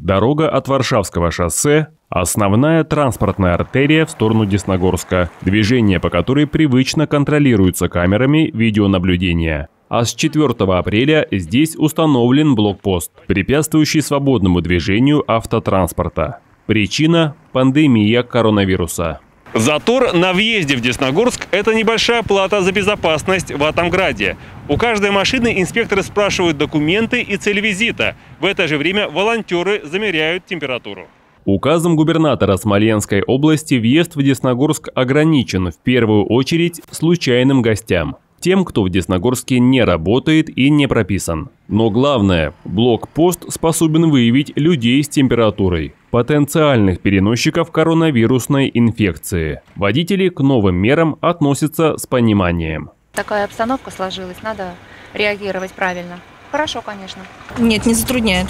Дорога от Варшавского шоссе – основная транспортная артерия в сторону Десногорска, движение по которой привычно контролируется камерами видеонаблюдения. А с 4 апреля здесь установлен блокпост, препятствующий свободному движению автотранспорта. Причина – пандемия коронавируса. Затор на въезде в Десногорск – это небольшая плата за безопасность в Атомграде. У каждой машины инспекторы спрашивают документы и цель визита. В это же время волонтеры замеряют температуру. Указом губернатора Смоленской области въезд в Десногорск ограничен в первую очередь случайным гостям тем, кто в Десногорске не работает и не прописан. Но главное, блокпост способен выявить людей с температурой, потенциальных переносчиков коронавирусной инфекции. Водители к новым мерам относятся с пониманием. Такая обстановка сложилась, надо реагировать правильно. Хорошо, конечно. Нет, не затрудняет.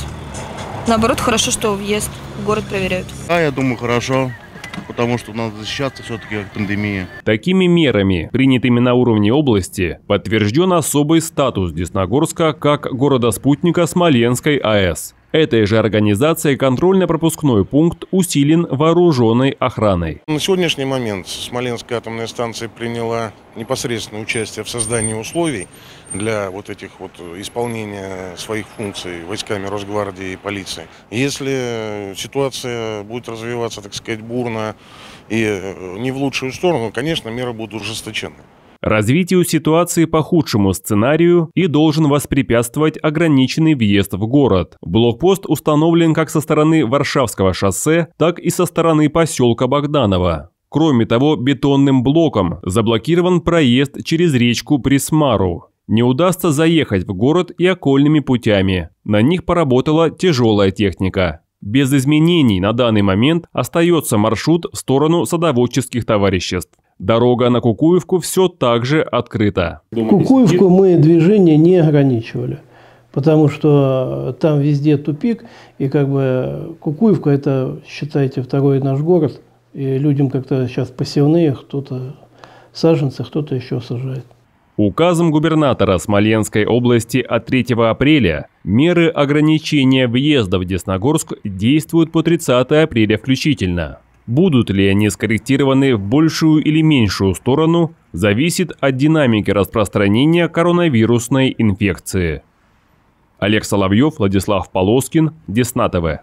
Наоборот, хорошо, что въезд в город проверяют. Да, я думаю, хорошо потому что надо защищаться все-таки от пандемии. Такими мерами, принятыми на уровне области, подтвержден особый статус Десногорска как города-спутника Смоленской АЭС. Этой же организацией контрольно-пропускной пункт усилен вооруженной охраной. На сегодняшний момент Смоленская атомная станция приняла непосредственное участие в создании условий для вот этих вот э, исполнения своих функций войсками Росгвардии и полиции. Если ситуация будет развиваться, так сказать, бурно и э, не в лучшую сторону, конечно, меры будут ужесточены развитию ситуации по худшему сценарию и должен воспрепятствовать ограниченный въезд в город. Блокпост установлен как со стороны Варшавского шоссе, так и со стороны поселка Богданова. Кроме того, бетонным блоком заблокирован проезд через речку Присмару. Не удастся заехать в город и окольными путями. На них поработала тяжелая техника. Без изменений на данный момент остается маршрут в сторону садоводческих товариществ. Дорога на Кукуевку все так же открыта. Кукуевку мы движение не ограничивали, потому что там везде тупик, и как бы Кукуевка – это, считайте, второй наш город, и людям как-то сейчас посевные, кто-то саженцы, кто-то еще сажает. Указом губернатора Смоленской области от 3 апреля меры ограничения въезда в Десногорск действуют по 30 апреля включительно. Будут ли они скорректированы в большую или меньшую сторону, зависит от динамики распространения коронавирусной инфекции. Олег Соловьев, Владислав Полоскин, Деснатова.